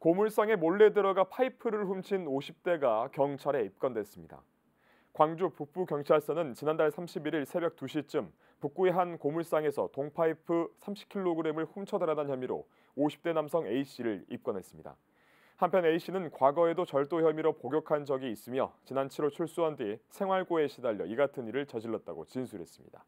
고물상에 몰래 들어가 파이프를 훔친 50대가 경찰에 입건됐습니다. 광주 북부경찰서는 지난달 31일 새벽 2시쯤 북구의 한 고물상에서 동파이프 30kg을 훔쳐들어간 혐의로 50대 남성 A씨를 입건했습니다. 한편 A씨는 과거에도 절도 혐의로 복역한 적이 있으며 지난 7월 출소한 뒤 생활고에 시달려 이 같은 일을 저질렀다고 진술했습니다.